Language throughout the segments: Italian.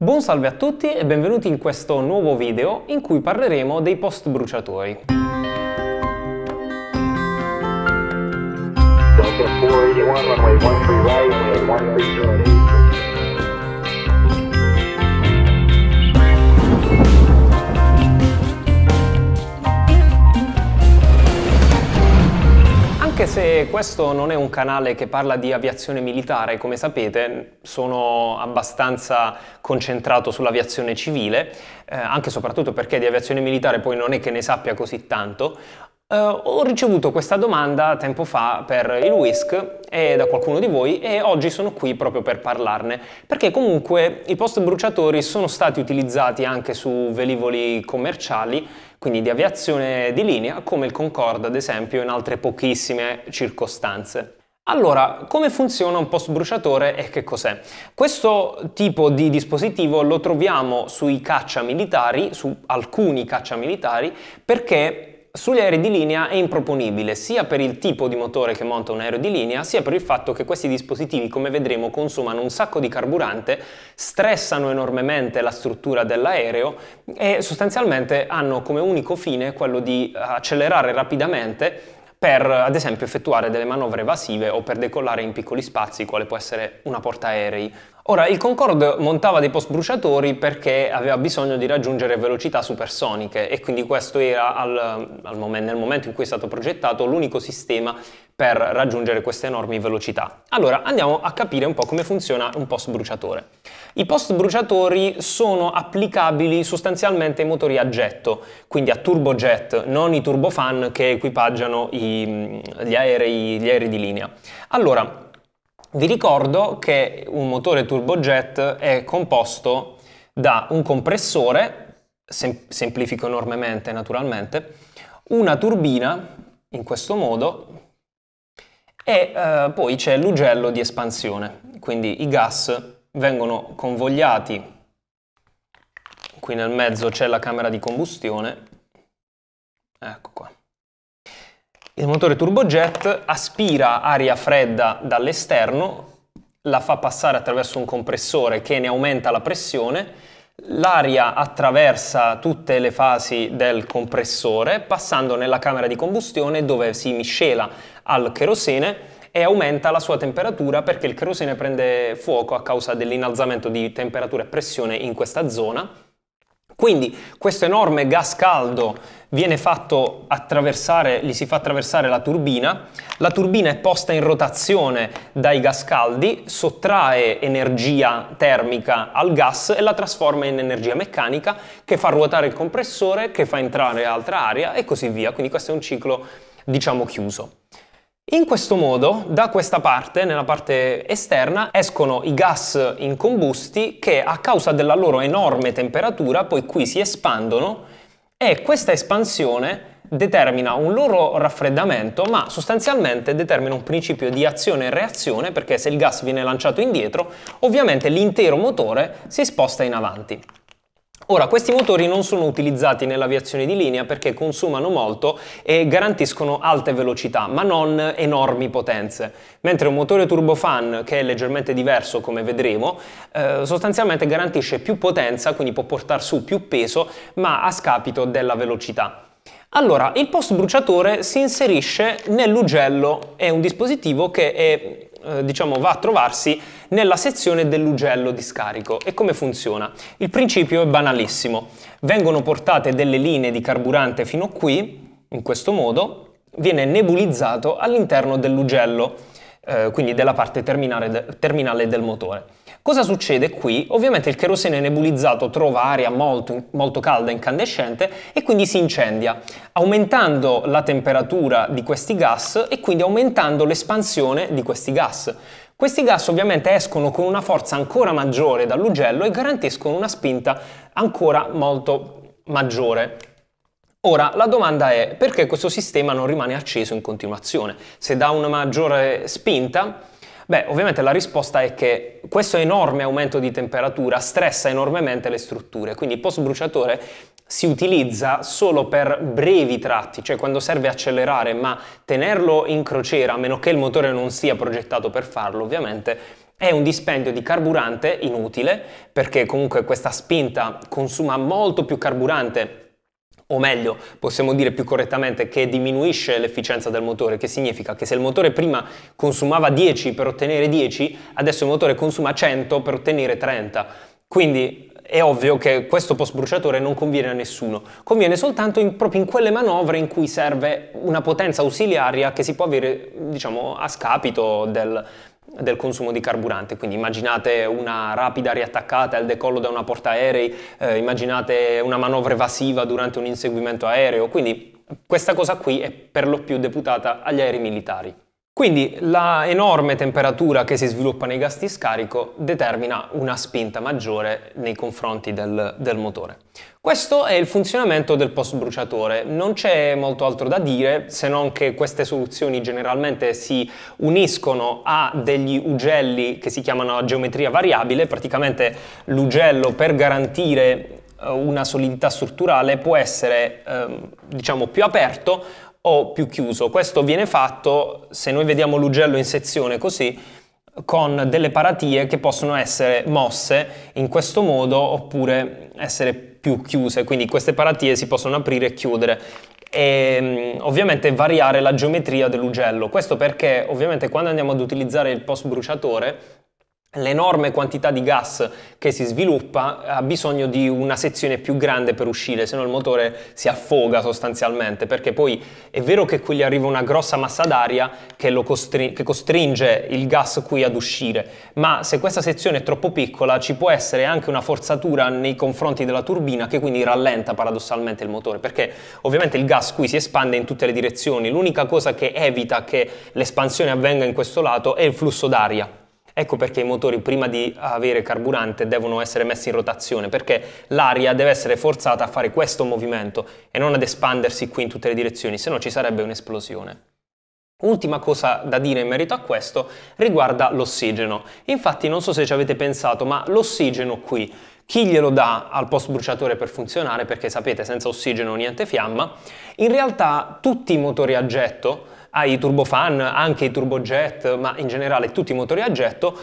Buon salve a tutti e benvenuti in questo nuovo video in cui parleremo dei post bruciatori. Delta 481 runway 13 right and 13 short. se questo non è un canale che parla di aviazione militare, come sapete, sono abbastanza concentrato sull'aviazione civile, eh, anche e soprattutto perché di aviazione militare poi non è che ne sappia così tanto, Uh, ho ricevuto questa domanda tempo fa per il WISC e eh, da qualcuno di voi e oggi sono qui proprio per parlarne perché comunque i post bruciatori sono stati utilizzati anche su velivoli commerciali quindi di aviazione di linea come il Concorde ad esempio in altre pochissime circostanze. Allora, come funziona un post bruciatore e che cos'è? Questo tipo di dispositivo lo troviamo sui caccia militari, su alcuni caccia militari, perché sugli aerei di linea è improponibile sia per il tipo di motore che monta un aereo di linea, sia per il fatto che questi dispositivi, come vedremo, consumano un sacco di carburante, stressano enormemente la struttura dell'aereo e sostanzialmente hanno come unico fine quello di accelerare rapidamente per ad esempio effettuare delle manovre evasive o per decollare in piccoli spazi quale può essere una portaerei. Ora, il Concorde montava dei post bruciatori perché aveva bisogno di raggiungere velocità supersoniche e quindi questo era al, al momento, nel momento in cui è stato progettato l'unico sistema per raggiungere queste enormi velocità. Allora andiamo a capire un po' come funziona un post bruciatore. I post bruciatori sono applicabili sostanzialmente ai motori a getto, quindi a turbojet, non i turbofan che equipaggiano i, gli, aerei, gli aerei di linea. Allora, vi ricordo che un motore turbojet è composto da un compressore, sem semplifico enormemente naturalmente, una turbina, in questo modo, e eh, poi c'è l'ugello di espansione, quindi i gas vengono convogliati, qui nel mezzo c'è la camera di combustione, ecco qua. Il motore turbojet aspira aria fredda dall'esterno, la fa passare attraverso un compressore che ne aumenta la pressione, L'aria attraversa tutte le fasi del compressore passando nella camera di combustione dove si miscela al cherosene e aumenta la sua temperatura perché il cherosene prende fuoco a causa dell'innalzamento di temperatura e pressione in questa zona. Quindi questo enorme gas caldo viene fatto attraversare, gli si fa attraversare la turbina, la turbina è posta in rotazione dai gas caldi, sottrae energia termica al gas e la trasforma in energia meccanica che fa ruotare il compressore, che fa entrare altra aria e così via. Quindi questo è un ciclo diciamo chiuso. In questo modo, da questa parte, nella parte esterna, escono i gas incombusti che a causa della loro enorme temperatura poi qui si espandono e questa espansione determina un loro raffreddamento, ma sostanzialmente determina un principio di azione e reazione perché se il gas viene lanciato indietro, ovviamente l'intero motore si sposta in avanti. Ora, questi motori non sono utilizzati nell'aviazione di linea perché consumano molto e garantiscono alte velocità, ma non enormi potenze, mentre un motore turbofan, che è leggermente diverso come vedremo, eh, sostanzialmente garantisce più potenza, quindi può portare su più peso, ma a scapito della velocità. Allora, il post bruciatore si inserisce nell'ugello, è un dispositivo che è, eh, diciamo, va a trovarsi nella sezione dell'ugello di scarico. E come funziona? Il principio è banalissimo. Vengono portate delle linee di carburante fino qui, in questo modo, viene nebulizzato all'interno dell'ugello eh, quindi della parte terminale del motore. Cosa succede qui? Ovviamente il cherosene nebulizzato trova aria molto, molto calda, incandescente e quindi si incendia, aumentando la temperatura di questi gas e quindi aumentando l'espansione di questi gas. Questi gas ovviamente escono con una forza ancora maggiore dall'ugello e garantiscono una spinta ancora molto maggiore Ora, la domanda è perché questo sistema non rimane acceso in continuazione? Se dà una maggiore spinta? Beh, ovviamente la risposta è che questo enorme aumento di temperatura stressa enormemente le strutture, quindi il post bruciatore si utilizza solo per brevi tratti, cioè quando serve accelerare, ma tenerlo in crociera, a meno che il motore non sia progettato per farlo, ovviamente è un dispendio di carburante inutile, perché comunque questa spinta consuma molto più carburante o meglio possiamo dire più correttamente che diminuisce l'efficienza del motore, che significa che se il motore prima consumava 10 per ottenere 10, adesso il motore consuma 100 per ottenere 30. Quindi è ovvio che questo post bruciatore non conviene a nessuno, conviene soltanto in, proprio in quelle manovre in cui serve una potenza ausiliaria che si può avere diciamo, a scapito del, del consumo di carburante, quindi immaginate una rapida riattaccata al decollo da una portaerei, eh, immaginate una manovra evasiva durante un inseguimento aereo, quindi questa cosa qui è per lo più deputata agli aerei militari. Quindi la enorme temperatura che si sviluppa nei gas di scarico determina una spinta maggiore nei confronti del, del motore. Questo è il funzionamento del post bruciatore, non c'è molto altro da dire se non che queste soluzioni generalmente si uniscono a degli ugelli che si chiamano a geometria variabile, praticamente l'ugello per garantire eh, una solidità strutturale può essere ehm, diciamo più aperto o più chiuso. Questo viene fatto, se noi vediamo l'ugello in sezione così, con delle paratie che possono essere mosse in questo modo oppure essere più chiuse, quindi queste paratie si possono aprire e chiudere e mm, ovviamente variare la geometria dell'ugello. Questo perché ovviamente quando andiamo ad utilizzare il post bruciatore l'enorme quantità di gas che si sviluppa ha bisogno di una sezione più grande per uscire, se no il motore si affoga sostanzialmente, perché poi è vero che qui gli arriva una grossa massa d'aria che, costri che, costringe il gas qui ad uscire, ma se questa sezione è troppo piccola ci può essere anche una forzatura nei confronti della turbina che quindi rallenta paradossalmente il motore, perché ovviamente il gas qui si espande in tutte le direzioni, l'unica cosa che evita che l'espansione avvenga in questo lato è il flusso d'aria Ecco perché i motori prima di avere carburante devono essere messi in rotazione, perché l'aria deve essere forzata a fare questo movimento e non ad espandersi qui in tutte le direzioni, se no ci sarebbe un'esplosione. Ultima cosa da dire in merito a questo riguarda l'ossigeno. Infatti non so se ci avete pensato, ma l'ossigeno qui, chi glielo dà al post bruciatore per funzionare, perché sapete senza ossigeno niente fiamma, in realtà tutti i motori a getto ai turbofan, anche i turbojet, ma in generale tutti i motori a getto,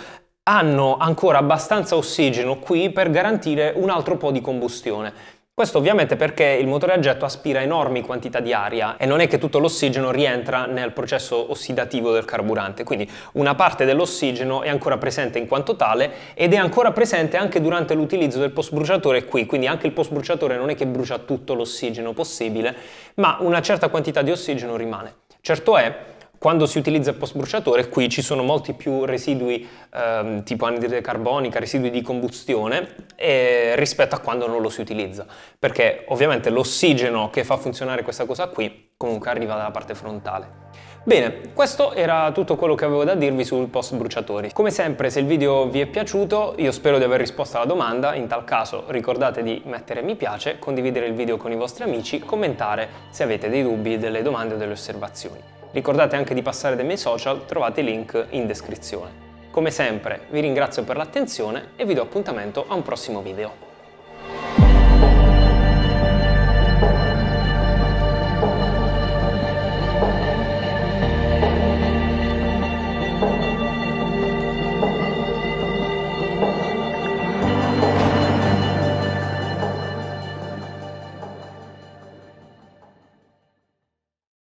hanno ancora abbastanza ossigeno qui per garantire un altro po' di combustione. Questo ovviamente perché il motore a getto aspira enormi quantità di aria e non è che tutto l'ossigeno rientra nel processo ossidativo del carburante, quindi una parte dell'ossigeno è ancora presente in quanto tale ed è ancora presente anche durante l'utilizzo del post bruciatore qui, quindi anche il post bruciatore non è che brucia tutto l'ossigeno possibile, ma una certa quantità di ossigeno rimane. Certo è, quando si utilizza il post bruciatore, qui ci sono molti più residui ehm, tipo anidride carbonica, residui di combustione, eh, rispetto a quando non lo si utilizza. Perché ovviamente l'ossigeno che fa funzionare questa cosa qui comunque arriva dalla parte frontale. Bene, questo era tutto quello che avevo da dirvi sul post bruciatori. Come sempre, se il video vi è piaciuto, io spero di aver risposto alla domanda, in tal caso ricordate di mettere mi piace, condividere il video con i vostri amici, commentare se avete dei dubbi, delle domande o delle osservazioni. Ricordate anche di passare dai miei social, trovate i link in descrizione. Come sempre vi ringrazio per l'attenzione e vi do appuntamento a un prossimo video.